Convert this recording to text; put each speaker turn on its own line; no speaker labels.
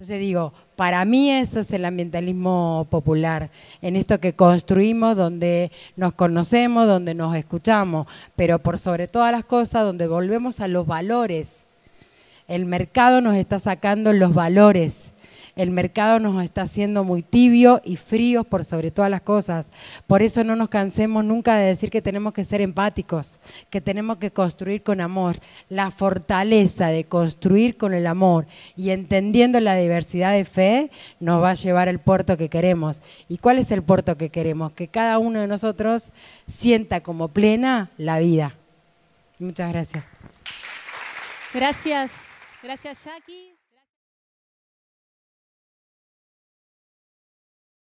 Entonces digo, para mí eso es el ambientalismo popular, en esto que construimos, donde nos conocemos, donde nos escuchamos, pero por sobre todas las cosas, donde volvemos a los valores. El mercado nos está sacando los valores el mercado nos está haciendo muy tibio y fríos por sobre todas las cosas. Por eso no nos cansemos nunca de decir que tenemos que ser empáticos, que tenemos que construir con amor. La fortaleza de construir con el amor y entendiendo la diversidad de fe nos va a llevar al puerto que queremos. ¿Y cuál es el puerto que queremos? Que cada uno de nosotros sienta como plena la vida. Muchas gracias.
Gracias.
Gracias, Jackie.